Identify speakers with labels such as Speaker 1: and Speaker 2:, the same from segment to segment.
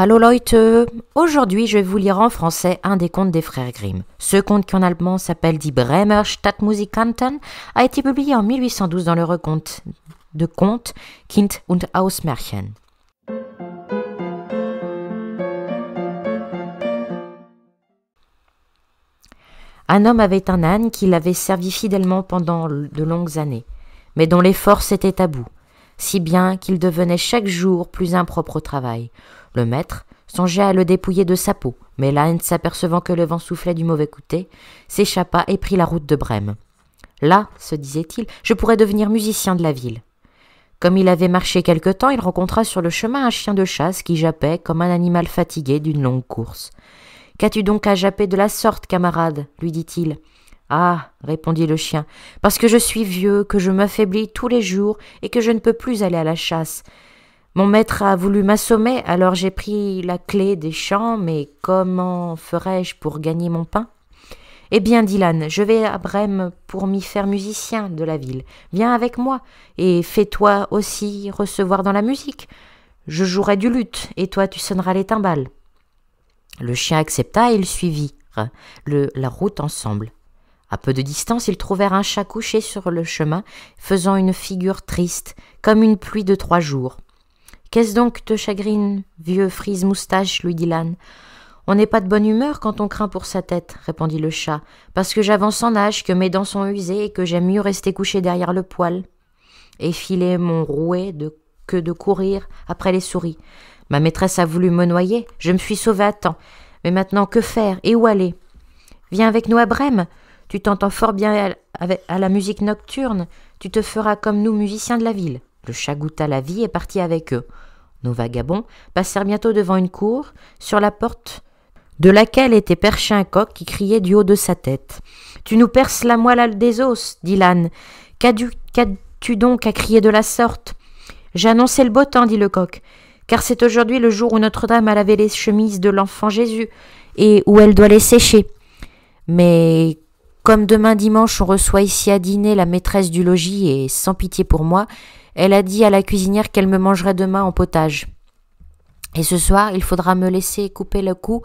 Speaker 1: Hallo Leute Aujourd'hui, je vais vous lire en français un des contes des frères Grimm. Ce conte qui en allemand s'appelle Die Bremer Stadtmusikanten a été publié en 1812 dans le recompte de contes Kind und Hausmärchen. Un homme avait un âne qui l'avait servi fidèlement pendant de longues années, mais dont les forces étaient à bout, si bien qu'il devenait chaque jour plus impropre au travail. Le maître songeait à le dépouiller de sa peau, mais l'âne, s'apercevant que le vent soufflait du mauvais côté, s'échappa et prit la route de Brême. Là, se disait-il, je pourrais devenir musicien de la ville. Comme il avait marché quelque temps, il rencontra sur le chemin un chien de chasse qui jappait comme un animal fatigué d'une longue course. Qu'as-tu donc à japper de la sorte, camarade lui dit-il. Ah répondit le chien, parce que je suis vieux, que je m'affaiblis tous les jours et que je ne peux plus aller à la chasse. Mon maître a voulu m'assommer, alors j'ai pris la clé des champs, mais comment ferais-je pour gagner mon pain eh bien, Dylan, je vais à Brême pour m'y faire musicien de la ville. Viens avec moi, et fais-toi aussi recevoir dans la musique. Je jouerai du luth, et toi tu sonneras les timbales. Le chien accepta et ils suivirent la route ensemble. À peu de distance, ils trouvèrent un chat couché sur le chemin, faisant une figure triste, comme une pluie de trois jours. Qu'est-ce donc te chagrine, vieux frise-moustache lui dit l'âne. On n'est pas de bonne humeur quand on craint pour sa tête, répondit le chat, parce que j'avance en âge, que mes dents sont usées et que j'aime mieux rester couché derrière le poêle. Et filer mon rouet de, que de courir après les souris. Ma maîtresse a voulu me noyer, je me suis sauvé à temps. Mais maintenant, que faire et où aller Viens avec nous à Brême. Tu t'entends fort bien à la musique nocturne. Tu te feras comme nous, musiciens de la ville le la vie et partit avec eux. Nos vagabonds passèrent bientôt devant une cour, sur la porte de laquelle était perché un coq qui criait du haut de sa tête. Tu nous perces la moelle des os, dit l'âne. Qu'as-tu donc à crier de la sorte J'ai annoncé le beau temps, dit le coq, car c'est aujourd'hui le jour où Notre-Dame a lavé les chemises de l'enfant Jésus et où elle doit les sécher. Mais comme demain dimanche on reçoit ici à dîner la maîtresse du logis et sans pitié pour moi, elle a dit à la cuisinière qu'elle me mangerait demain en potage. Et ce soir, il faudra me laisser couper le cou.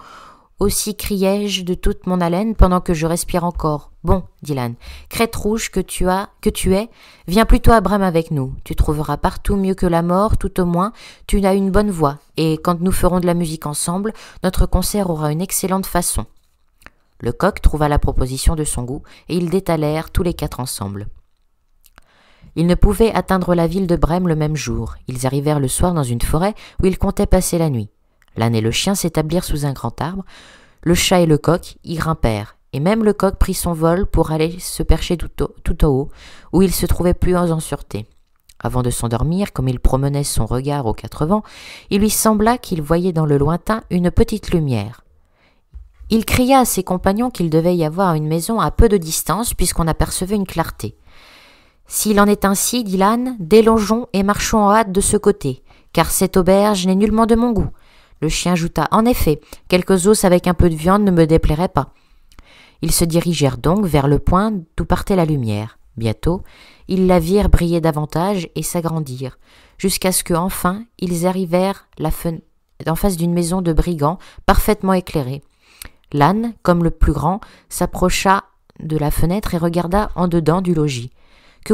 Speaker 1: Aussi criai-je de toute mon haleine pendant que je respire encore. Bon, dit l'âne, crête rouge que tu as, que tu es, viens plutôt à Bram avec nous. Tu trouveras partout mieux que la mort, tout au moins, tu as une bonne voix. Et quand nous ferons de la musique ensemble, notre concert aura une excellente façon. Le coq trouva la proposition de son goût, et ils détalèrent tous les quatre ensemble. Ils ne pouvaient atteindre la ville de Brême le même jour. Ils arrivèrent le soir dans une forêt où ils comptaient passer la nuit. L'âne et le chien s'établirent sous un grand arbre. Le chat et le coq y grimpèrent. Et même le coq prit son vol pour aller se percher tout au, haut, où il se trouvait plus en sûreté. Avant de s'endormir, comme il promenait son regard aux quatre vents, il lui sembla qu'il voyait dans le lointain une petite lumière. Il cria à ses compagnons qu'il devait y avoir une maison à peu de distance puisqu'on apercevait une clarté. S'il en est ainsi, dit l'âne, délongeons et marchons en hâte de ce côté, car cette auberge n'est nullement de mon goût. Le chien ajouta En effet, quelques os avec un peu de viande ne me déplairaient pas. Ils se dirigèrent donc vers le point d'où partait la lumière. Bientôt, ils la virent briller davantage et s'agrandir, jusqu'à ce que, enfin, ils arrivèrent en face d'une maison de brigands parfaitement éclairée. L'âne, comme le plus grand, s'approcha de la fenêtre et regarda en dedans du logis. Que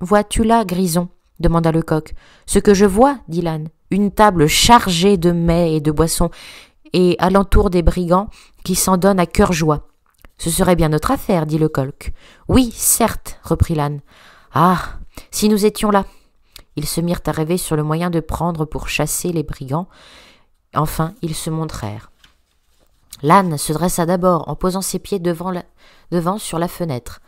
Speaker 1: vois-tu là, Grison demanda le coq. Ce que je vois, dit l'âne, une table chargée de mets et de boissons, et alentour des brigands qui s'en donnent à cœur joie. Ce serait bien notre affaire, dit le coq. Oui, certes, reprit l'âne. Ah. Si nous étions là. Ils se mirent à rêver sur le moyen de prendre pour chasser les brigands. Enfin, ils se montrèrent. L'âne se dressa d'abord en posant ses pieds devant sur la fenêtre.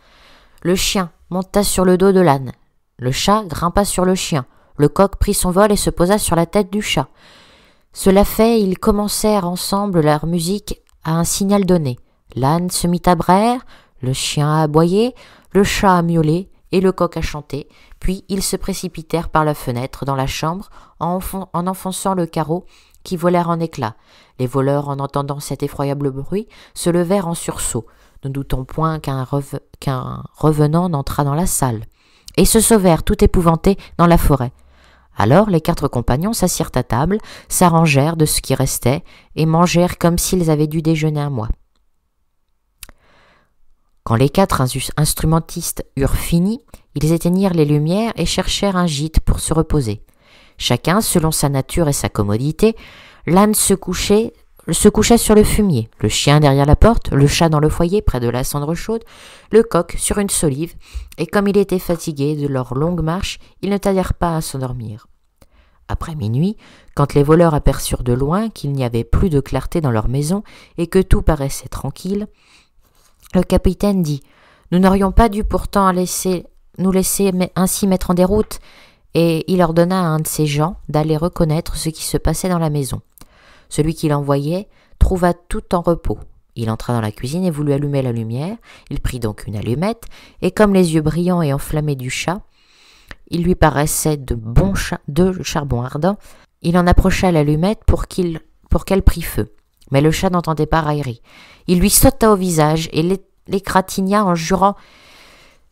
Speaker 1: Le chien, monta sur le dos de l'âne. Le chat grimpa sur le chien. Le coq prit son vol et se posa sur la tête du chat. Cela fait, ils commencèrent ensemble leur musique à un signal donné. L'âne se mit à braire, le chien à aboyer, le chat à miauler et le coq à chanter, puis ils se précipitèrent par la fenêtre dans la chambre en, enfonçant le carreau qui volèrent en éclats. Les voleurs, en entendant cet effroyable bruit, se levèrent en sursaut. Ne doutons point qu'un revenant n'entra dans la salle. Et se sauvèrent, tout épouvantés, dans la forêt. Alors les quatre compagnons s'assirent à table, s'arrangèrent de ce qui restait, et mangèrent comme s'ils avaient dû déjeuner un mois. Quand les quatre instrumentistes eurent fini, ils éteignirent les lumières et cherchèrent un gîte pour se reposer. Chacun, selon sa nature et sa commodité, l'âne se couchait se coucha sur le fumier, le chien derrière la porte, le chat dans le foyer près de la cendre chaude, le coq sur une solive, et comme il était fatigué de leur longue marche, ils ne tardèrent pas à s'endormir. Après minuit, quand les voleurs aperçurent de loin qu'il n'y avait plus de clarté dans leur maison et que tout paraissait tranquille, le capitaine dit Nous n'aurions pas dû pourtant laisser, nous laisser ainsi mettre en déroute, et il ordonna à un de ses gens d'aller reconnaître ce qui se passait dans la maison. Celui qui l'envoyait trouva tout en repos. Il entra dans la cuisine et voulut allumer la lumière. Il prit donc une allumette, et comme les yeux brillants et enflammés du chat, il lui paraissait de de charbon ardent, il en approcha l'allumette pour pour qu'elle prît feu. Mais le chat n'entendait pas raillerie. Il lui sauta au visage et l'écratigna en jurant.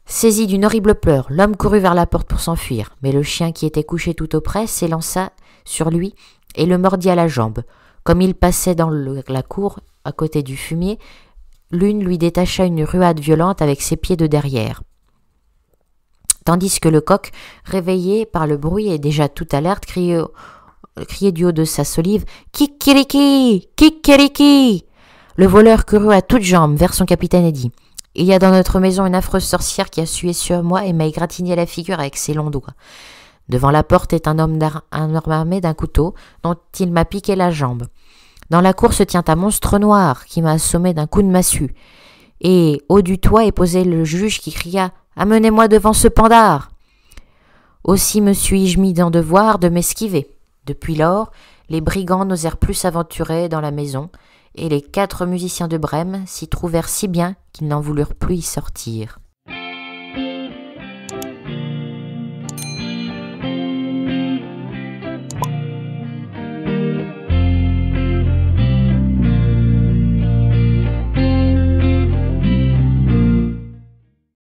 Speaker 1: Saisi d'une horrible pleur, l'homme courut vers la porte pour s'enfuir, mais le chien qui était couché tout auprès s'élança sur lui et le mordit à la jambe. Comme il passait dans la cour, à côté du fumier, l'une lui détacha une ruade violente avec ses pieds de derrière. Tandis que le coq, réveillé par le bruit et déjà tout alerte, criait, criait du haut de sa solive Kikiriki Kikiriki Le voleur courut à toutes jambes vers son capitaine et dit Il y a dans notre maison une affreuse sorcière qui a sué sur moi et m'a égratigné la figure avec ses longs doigts. Devant la porte est un homme, armé d'un couteau dont il m'a piqué la jambe. Dans la cour se tient un monstre noir qui m'a assommé d'un coup de massue. Et haut du toit est posé le juge qui cria Amenez-moi devant ce pandard Aussi me suis-je mis dans devoir de m'esquiver. Depuis lors, les brigands n'osèrent plus s'aventurer dans la maison, et les quatre musiciens de Brême s'y trouvèrent si bien qu'ils n'en voulurent plus y sortir.